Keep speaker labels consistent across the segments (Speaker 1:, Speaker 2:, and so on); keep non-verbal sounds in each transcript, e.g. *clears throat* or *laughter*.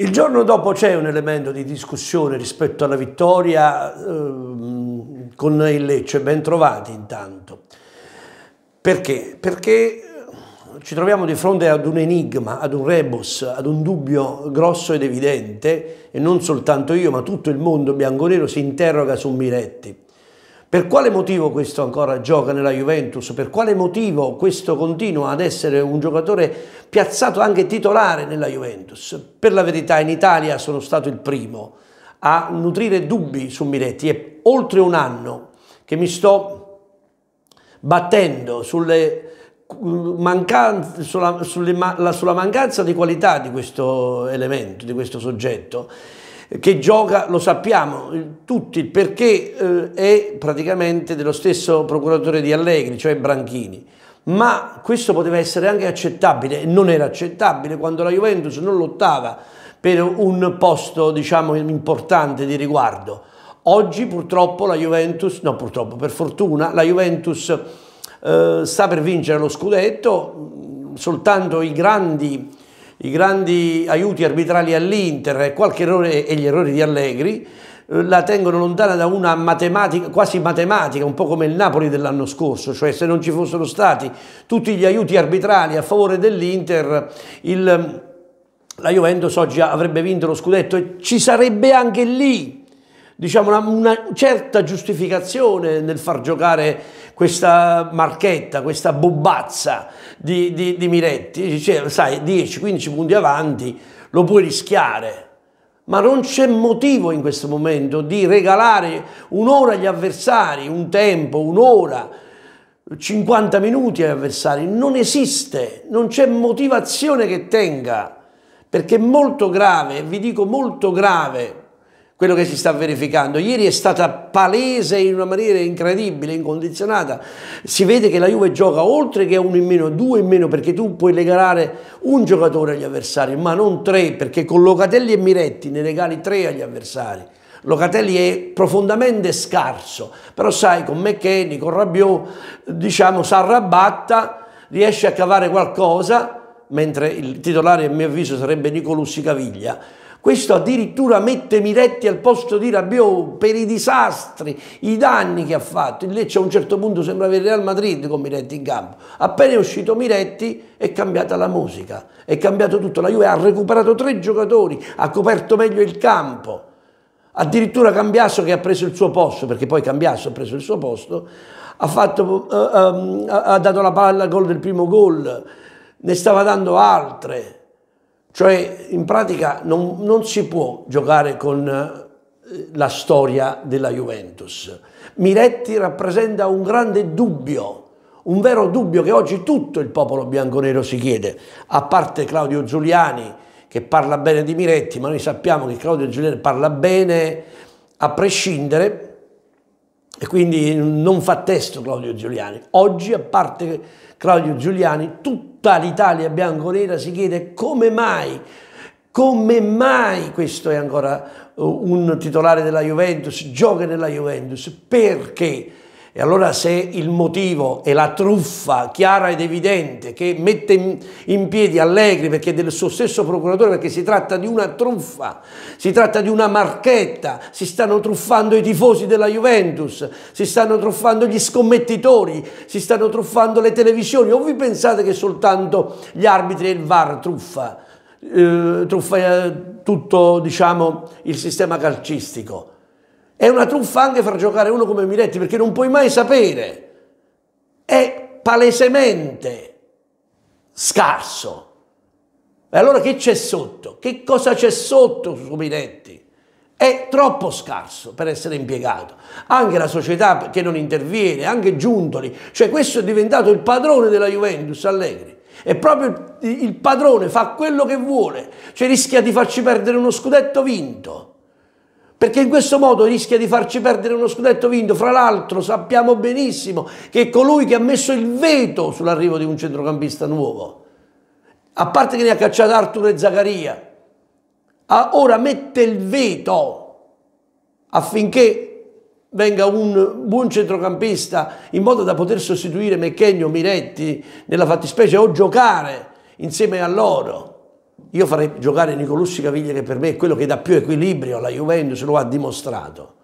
Speaker 1: Il giorno dopo c'è un elemento di discussione rispetto alla vittoria ehm, con il Lecce, ben trovati intanto. Perché? Perché eh, ci troviamo di fronte ad un enigma, ad un rebus, ad un dubbio grosso ed evidente e non soltanto io ma tutto il mondo bianconero si interroga su Miretti. Per quale motivo questo ancora gioca nella Juventus? Per quale motivo questo continua ad essere un giocatore piazzato anche titolare nella Juventus? Per la verità in Italia sono stato il primo a nutrire dubbi su Miretti. È oltre un anno che mi sto battendo sulle mancanza, sulla, sulle, sulla mancanza di qualità di questo elemento, di questo soggetto che gioca lo sappiamo tutti perché eh, è praticamente dello stesso procuratore di Allegri, cioè Branchini. Ma questo poteva essere anche accettabile, non era accettabile quando la Juventus non lottava per un posto diciamo, importante di riguardo. Oggi purtroppo la Juventus, no purtroppo per fortuna, la Juventus eh, sta per vincere lo scudetto, soltanto i grandi i grandi aiuti arbitrali all'Inter e qualche errore e gli errori di Allegri eh, la tengono lontana da una matematica, quasi matematica, un po' come il Napoli dell'anno scorso, cioè se non ci fossero stati tutti gli aiuti arbitrali a favore dell'Inter, la Juventus oggi avrebbe vinto lo scudetto e ci sarebbe anche lì diciamo, una, una, certa giustificazione nel far giocare questa marchetta, questa bobbazza di, di, di Miretti. Dice, sai, 10-15 punti avanti lo puoi rischiare. Ma non c'è motivo in questo momento di regalare un'ora agli avversari, un tempo, un'ora, 50 minuti agli avversari. Non esiste, non c'è motivazione che tenga, perché è molto grave, vi dico molto grave quello che si sta verificando. Ieri è stata palese in una maniera incredibile, incondizionata. Si vede che la Juve gioca oltre che uno in meno, due in meno, perché tu puoi legare un giocatore agli avversari, ma non tre, perché con Locatelli e Miretti ne regali tre agli avversari. Locatelli è profondamente scarso, però sai, con McKenny, con Rabiot, diciamo, s'arrabatta, riesce a cavare qualcosa, mentre il titolare, a mio avviso, sarebbe Nicolussi Caviglia questo addirittura mette Miretti al posto di Rabiò per i disastri, i danni che ha fatto. Il Lecce a un certo punto sembra avere Real Madrid con Miretti in campo. Appena è uscito Miretti è cambiata la musica, è cambiato tutto. La Juve ha recuperato tre giocatori, ha coperto meglio il campo. Addirittura Cambiasso che ha preso il suo posto, perché poi Cambiasso ha preso il suo posto, ha, fatto, uh, um, ha dato la palla al gol del primo gol, ne stava dando altre cioè, in pratica non, non si può giocare con eh, la storia della Juventus. Miretti rappresenta un grande dubbio, un vero dubbio che oggi tutto il popolo bianconero si chiede, a parte Claudio Giuliani che parla bene di Miretti, ma noi sappiamo che Claudio Giuliani parla bene a prescindere e quindi non fa testo Claudio Giuliani. Oggi, a parte Claudio Giuliani, tutta l'Italia bianconera si chiede come mai, come mai questo è ancora eh, un titolare della Juventus, gioca nella Juventus, perché? E allora se il motivo è la truffa chiara ed evidente che mette in piedi Allegri perché è del suo stesso procuratore, perché si tratta di una truffa, si tratta di una marchetta, si stanno truffando i tifosi della Juventus, si stanno truffando gli scommettitori, si stanno truffando le televisioni, o vi pensate che soltanto gli arbitri e il VAR truffa, eh, truffa eh, tutto diciamo, il sistema calcistico? È una truffa anche far giocare uno come Miretti perché non puoi mai sapere. È palesemente scarso. E allora che c'è sotto? Che cosa c'è sotto su Miretti? È troppo scarso per essere impiegato. Anche la società che non interviene, anche Giuntoli. Cioè questo è diventato il padrone della Juventus Allegri. E proprio il padrone fa quello che vuole. Cioè rischia di farci perdere uno scudetto vinto perché in questo modo rischia di farci perdere uno scudetto vinto. Fra l'altro sappiamo benissimo che colui che ha messo il veto sull'arrivo di un centrocampista nuovo, a parte che ne ha cacciato Arturo e Zaccaria, ora mette il veto affinché venga un buon centrocampista in modo da poter sostituire Mecchegno Miretti nella fattispecie o giocare insieme a loro. Io farei giocare Nicolussi Caviglia che per me è quello che dà più equilibrio alla Juventus, lo ha dimostrato.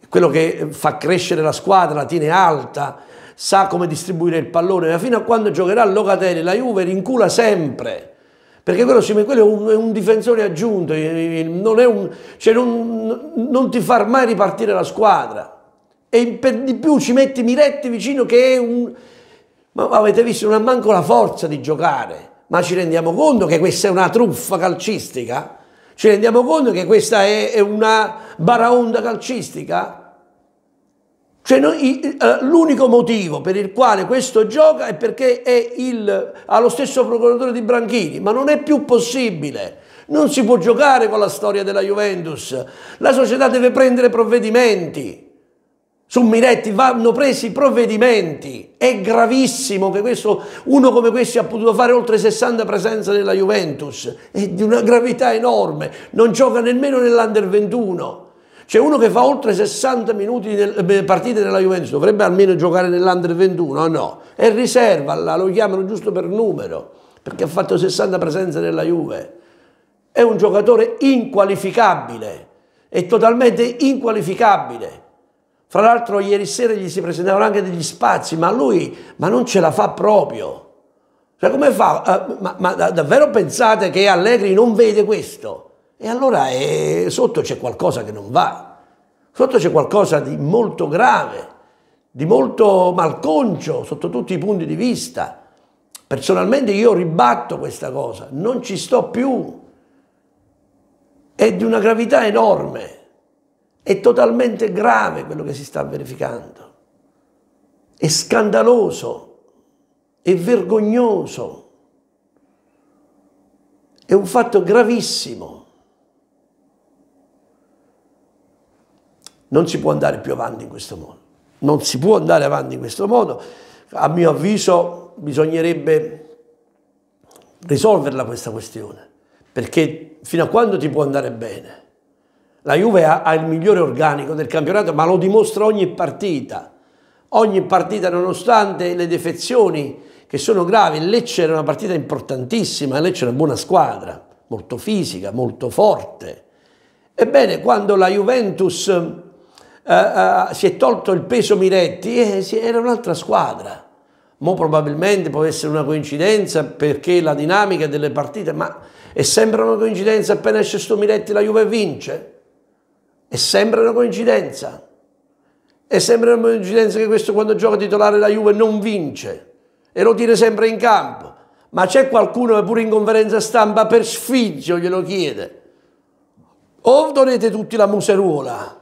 Speaker 1: È quello che fa crescere la squadra, la tiene alta, sa come distribuire il pallone, ma fino a quando giocherà Locatelli la Juve rincula sempre. Perché quello, quello è, un, è, un, difensore aggiunto, eh, eh, non, un, cioè non, non, ti far mai ripartire la squadra. E per di più ci metti Miretti vicino che è un... Ma avete visto, non ha manco la forza di giocare ma ci rendiamo conto che questa è una truffa calcistica? Ci rendiamo conto che questa è, è una baraonda calcistica? Cioè eh, l'unico motivo per il quale questo gioca è perché è il, ha lo stesso procuratore di Branchini, ma non è più possibile. Non si può giocare con la storia della Juventus. La società deve prendere provvedimenti. Su Miretti vanno presi provvedimenti. È gravissimo che questo, uno come questi ha potuto fare oltre 60 presenze nella Juventus. È di una gravità enorme. Non gioca nemmeno nell'Under 21. C'è uno che fa oltre 60 minuti nel, eh, partite nella Juventus, dovrebbe almeno giocare nell'Under 21, no? È riserva, là, lo chiamano giusto per numero, perché ha fatto 60 presenze nella Juve. È un giocatore inqualificabile, è totalmente inqualificabile. Fra l'altro ieri sera gli si presentavano anche degli spazi, ma lui ma non ce la fa proprio. Cioè come fa? Uh, ma, ma davvero pensate che Allegri non vede questo? E allora eh, sotto c'è qualcosa che non va, sotto c'è qualcosa di molto grave, di molto malconcio sotto tutti i punti di vista. Personalmente io ribatto questa cosa, non ci sto più, è di una gravità enorme. È totalmente grave quello che si sta verificando. È scandaloso, è vergognoso, è un fatto gravissimo. Non si può andare più avanti in questo modo. Non si può andare avanti in questo modo. A mio avviso bisognerebbe risolverla questa questione, perché fino a quando ti può andare bene? La Juve ha, ha il migliore organico del campionato, ma lo dimostra ogni partita. Ogni partita, nonostante le defezioni che sono gravi, Lecce era una partita importantissima, Lecce era una buona squadra, molto fisica, molto forte. Ebbene, quando la Juventus eh, eh, si è tolto il peso Miretti, eh, era un'altra squadra. Mo probabilmente può essere una coincidenza perché la dinamica delle partite, ma è sempre una coincidenza appena esce sto Miretti la Juve vince. È sempre una coincidenza. È sempre una coincidenza che questo quando gioca titolare la Juve non vince e lo tiene sempre in campo. Ma c'è qualcuno che pure in conferenza stampa per sfizio glielo chiede. O donete tutti la museruola,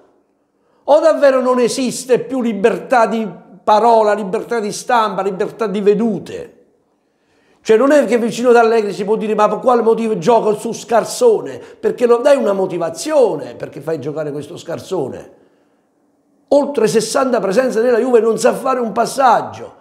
Speaker 1: o davvero non esiste più libertà di parola, libertà di stampa, libertà di vedute. Cioè non è che vicino ad Allegri si può dire ma per quale motivo gioca su Scarsone? Perché non dai una motivazione perché fai giocare questo Scarsone. Oltre 60 presenze nella Juve non sa fare un passaggio.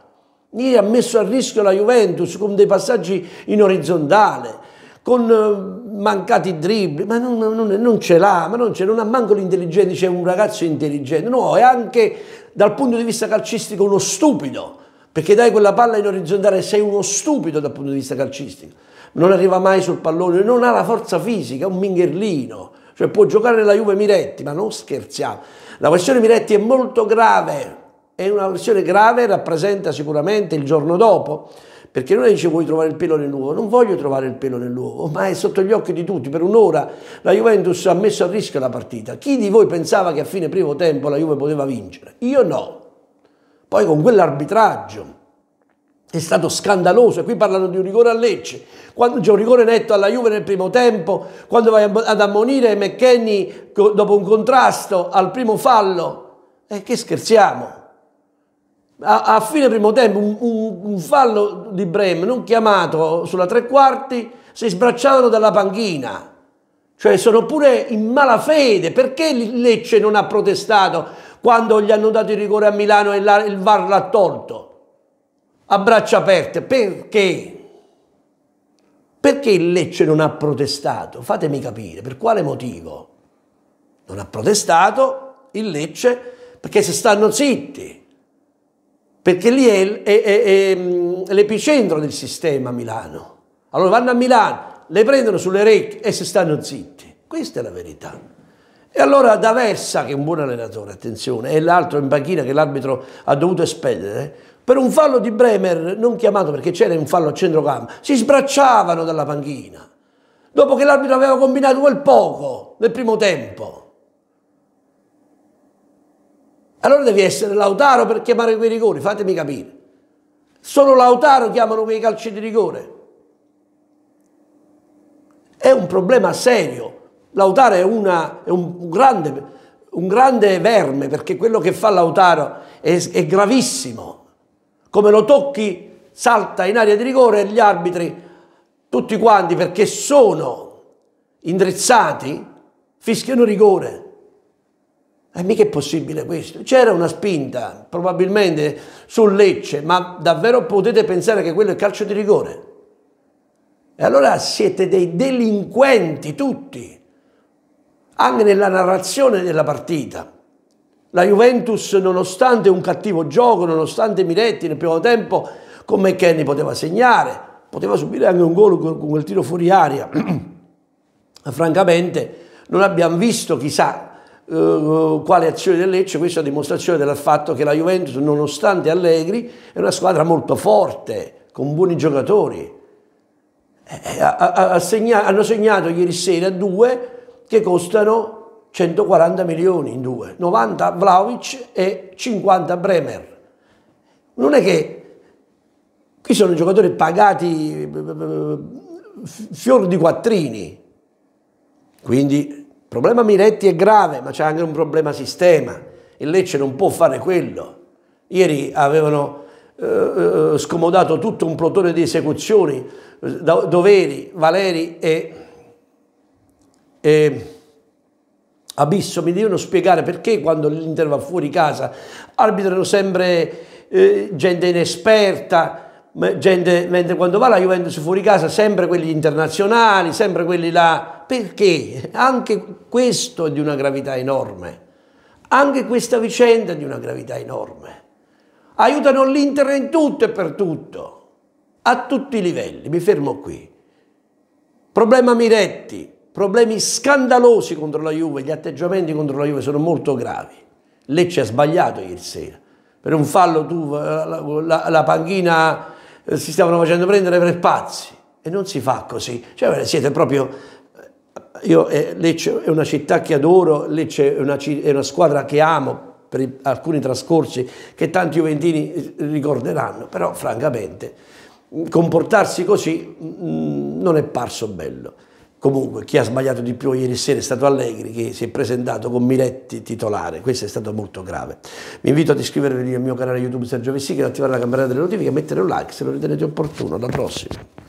Speaker 1: Ieri ha messo a rischio la Juventus con dei passaggi in orizzontale, con eh, mancati dribbli, ma non, non, non ce l'ha, ma non, non ha manco l'intelligenza, c'è un ragazzo intelligente, no, è anche dal punto di vista calcistico uno stupido perché dai quella palla in orizzontale, sei uno stupido dal punto di vista calcistico, non arriva mai sul pallone, non ha la forza fisica, è un mingherlino, cioè può giocare nella Juve Miretti, ma non scherziamo. La questione Miretti è molto grave, è una questione grave, rappresenta sicuramente il giorno dopo, perché non è dice vuoi trovare il pelo nell'uovo, non voglio trovare il pelo nell'uovo, ma è sotto gli occhi di tutti, per un'ora la Juventus ha messo a rischio la partita. Chi di voi pensava che a fine primo tempo la Juve poteva vincere? Io no. Poi con quell'arbitraggio è stato scandaloso, e qui parlano di un rigore a Lecce, quando c'è un rigore netto alla Juve nel primo tempo, quando vai ad ammonire McKenny dopo un contrasto al primo fallo, eh, che scherziamo? A, a fine primo tempo un, un, un, fallo di Brem non chiamato sulla tre quarti si sbracciavano dalla panchina, cioè sono pure in malafede, perché Lecce non ha protestato? quando gli hanno dato il rigore a Milano e la, il VAR l'ha tolto a braccia aperte. Perché? Perché il Lecce non ha protestato? Fatemi capire, per quale motivo? Non ha protestato il Lecce perché se stanno zitti, perché lì è, è, è, è mm, l'epicentro del sistema a Milano. Allora vanno a Milano, le prendono sulle orecchie e si stanno zitti. Questa è la verità. E allora D'Aversa, che è un buon allenatore, attenzione, e l'altro in panchina che l'arbitro ha dovuto espellere, per un fallo di Bremer, non chiamato perché c'era un fallo a centrocampo, si sbracciavano dalla panchina, dopo che l'arbitro aveva combinato quel poco nel primo tempo. Allora devi essere Lautaro per chiamare quei rigori, fatemi capire. Solo Lautaro chiamano quei calci di rigore. È un problema serio Lautaro è, una, è un, grande, un, grande, verme perché quello che fa Lautaro è, è gravissimo. Come lo tocchi salta in area di rigore e gli arbitri, tutti quanti perché sono indrizzati, fischiano rigore. E mica è possibile questo. C'era una spinta, probabilmente sul Lecce, ma davvero potete pensare che quello è calcio di rigore? E allora siete dei delinquenti tutti anche nella narrazione della partita. La Juventus, nonostante un cattivo gioco, nonostante Miretti nel primo tempo con McKenny poteva segnare, poteva subire anche un gol con quel tiro fuori aria. *clears throat* Francamente non abbiamo visto chissà eh, quale azione del Lecce, questa è dimostrazione del fatto che la Juventus, nonostante Allegri, è una squadra molto forte, con buoni giocatori. Eh, eh ha, ha, ha segnato, hanno segnato ieri sera due che costano 140 milioni in due, 90 Vlaovic e 50 Bremer. Non è che qui sono giocatori pagati eh, fior di quattrini. Quindi il problema Miretti è grave, ma c'è anche un problema sistema. Il Lecce non può fare quello. Ieri avevano eh, eh scomodato tutto un plotone di esecuzioni, eh, doveri, Valeri e eh, abisso, mi devono spiegare perché quando l'Inter va fuori casa arbitrano sempre eh, gente inesperta, gente, mentre quando va la Juventus fuori casa sempre quelli internazionali, sempre quelli là, perché anche questo è di una gravità enorme, anche questa vicenda è di una gravità enorme. Aiutano l'Inter in tutto e per tutto, a tutti i livelli, mi fermo qui. Problema Miretti, problemi scandalosi contro la Juve, gli atteggiamenti contro la Juve sono molto gravi. Lecce ha sbagliato ieri sera. Per un fallo tu, eh, la, la, la panchina eh, si stavano facendo prendere per pazzi. E non si fa così. Cioè eh, siete proprio... Io, eh, Lecce è una città che adoro, Lecce è una, è una squadra che amo per alcuni trascorsi che tanti juventini ricorderanno, però francamente mm, comportarsi così mh, mm, mm, non è parso bello. Comunque, chi ha sbagliato di più ieri sera è stato Allegri, che si è presentato con Miletti titolare. Questo è stato molto grave. Vi invito ad iscrivervi al mio canale YouTube Sergio Vessicchi, ad attivare la campanella delle notifiche, a mettere un like se lo ritenete opportuno. Alla prossima.